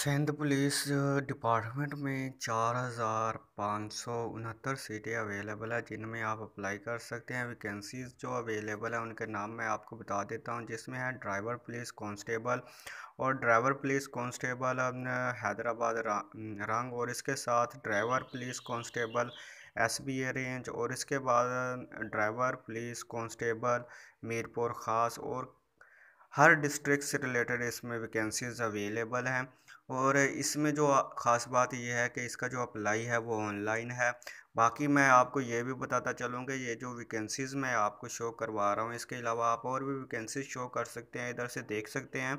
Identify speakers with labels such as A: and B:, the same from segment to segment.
A: Sindh police department में चार हज़ार पाँच सौ उनहत्तर सीटें अवेलेबल है जिनमें आप अप्लाई कर सकते हैं वैकेंसीज़ जो अवेलेबल है उनके नाम मैं आपको बता देता हूं जिसमें है ड्राइवर पुलिस कांस्टेबल और driver police constable Hyderabad range और इसके साथ driver police constable S B A range और इसके बाद driver police constable Mirpur Khas और हर डिस्ट्रिक्ट से रिलेटेड इसमें वैकेंसीज़ अवेलेबल हैं और इसमें जो ख़ास बात यह है कि इसका जो अप्लाई है वो ऑनलाइन है बाकी मैं आपको ये भी बताता चलूँ कि ये जो वैकेंसीज़ मैं आपको शो करवा रहा हूँ इसके अलावा आप और भी वैकेंसीज शो कर सकते हैं इधर से देख सकते हैं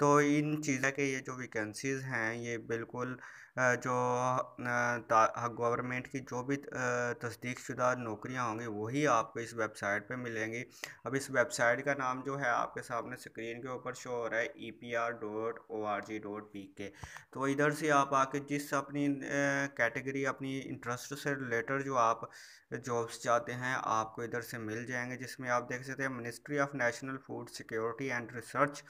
A: तो इन चीज़ें के ये जो वैकेंसीज़ हैं ये बिल्कुल जो गवर्नमेंट की जो भी तस्दीक शुदा नौकरियाँ होंगी वही आपको इस वेबसाइट पे मिलेंगी अब इस वेबसाइट का नाम जो है आपके सामने स्क्रीन के ऊपर शो हो रहा है E P R dot O R G dot P K तो इधर से आप आके जिस अपनी कैटेगरी अपनी इंटरेस्ट से रिलेटेड जो आप जॉब्स चाहते हैं आपको इधर से मिल जाएंगे जिसमें आप देख सकते हैं ministry of national food security and research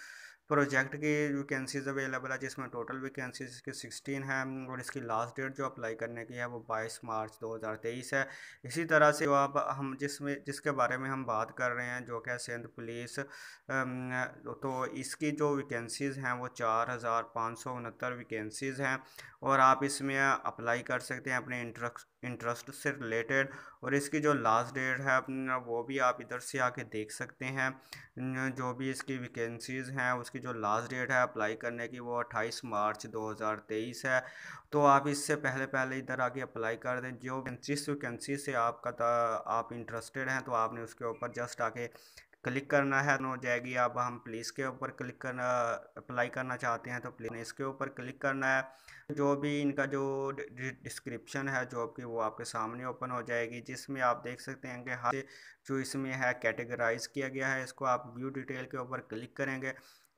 A: project की वैकेंसीज अवेलेबल है जिसमें टोटल वैकेंसीज की सिक्सटीन है और इसकी लास्ट डेट जो अप्लाई करने की है वो बाईस मार्च 2023 है इसी तरह से जो आप हम जिसमें जिसके बारे में हम बात कर रहे हैं जो कि सिंध पुलिस तो इसकी जो वैकेंसीज हैं वो चार हज़ार पाँच सौ उनहत्तर वैकेंसीज हैं और आप इसमें अप्लाई कर सकते हैं अपने इंटरेस्ट इंटरेस्ट से रिलेटेड और इसकी जो लास्ट डेट है अपना वो भी आप इधर से आके देख सकते हैं जो भी इसकी वैकेंसीज़ हैं उसकी जो लास्ट डेट है अप्लाई करने की वो 28 मार्च 2023 है तो आप इससे पहले पहले इधर आके अप्लाई कर दें जो जिस वैकेंसी से आपका आप इंटरेस्टेड हैं तो आपने उसके ऊपर जस्ट आके क्लिक करना है तो हो जाएगी अब हम प्लीज़ के ऊपर क्लिक करना अप्लाई करना चाहते हैं तो प्लीज़ इसके ऊपर क्लिक करना है जो भी इनका जो डिस्क्रिप्शन है जॉब की वो आपके सामने ओपन हो जाएगी जिसमें आप देख सकते हैं कि हर हाँ, जो इसमें है कैटेगराइज किया गया है इसको आप व्यू डिटेल के ऊपर क्लिक करेंगे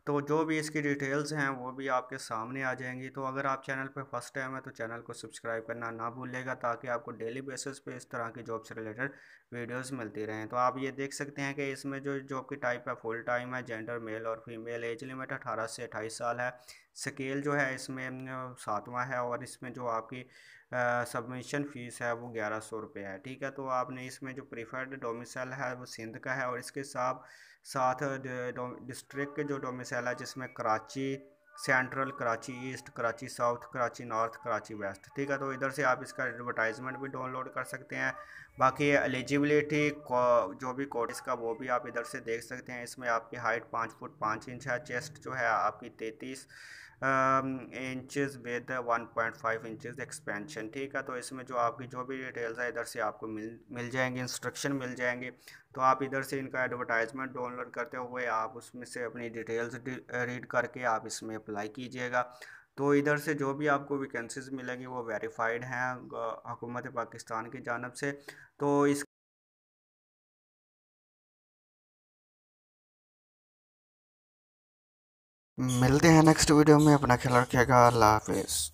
A: तो जो भी इसकी डिटेल्स हैं वो भी आपके सामने आ जाएंगी तो अगर आप चैनल पर फर्स्ट टाइम है तो चैनल को सब्सक्राइब करना ना भूलेगा ताकि आपको डेली बेसिस पे इस तरह की जॉब से रिलेटेड वीडियोस मिलती रहें तो आप ये देख सकते हैं कि इसमें जो जॉब की टाइप है फुल टाइम है जेंडर मेल और फीमेल एज लिमिट अठारह से अट्ठाईस साल है स्केल जो है इसमें सातवां है और इसमें जो आपकी सबमिशन फ़ीस है वो ग्यारह सौ रुपये है ठीक है तो आपने इसमें जो प्रीफर्ड डोमिसल है वो सिंध का है और इसके साथ साथ डिस्ट्रिक्ट जो डोमिसल है जिसमें Karachi central Karachi east Karachi south Karachi north Karachi west ठीक है तो इधर से आप इसका एडवर्टाइजमेंट भी डाउनलोड कर सकते हैं बाकी एलिजिबिलिटी जो भी कोड इसका वो भी आप इधर से देख सकते हैं इसमें आपकी हाइट पाँच फुट पाँच इंच है चेस्ट जो है आपकी तैंतीस inches with one point five inches expansion ठीक है तो इसमें जो आपकी जो भी डिटेल्स है इधर से आपको मिल मिल जाएंगे इंस्ट्रक्शन मिल जाएंगे तो आप इधर से इनका एडवर्टाइजमेंट डाउनलोड करते हुए आप उसमें से अपनी डिटेल्स रीड करके आप इसमें अप्लाई कीजिएगा तो इधर से जो भी आपको वैकेंसीज मिलेंगी वो वेरीफाइड हैं हुकूमत पाकिस्तान की जानब से तो इस मिलते हैं नेक्स्ट वीडियो में अपना ख्याल रखिएगा अल्लाह हाफिज़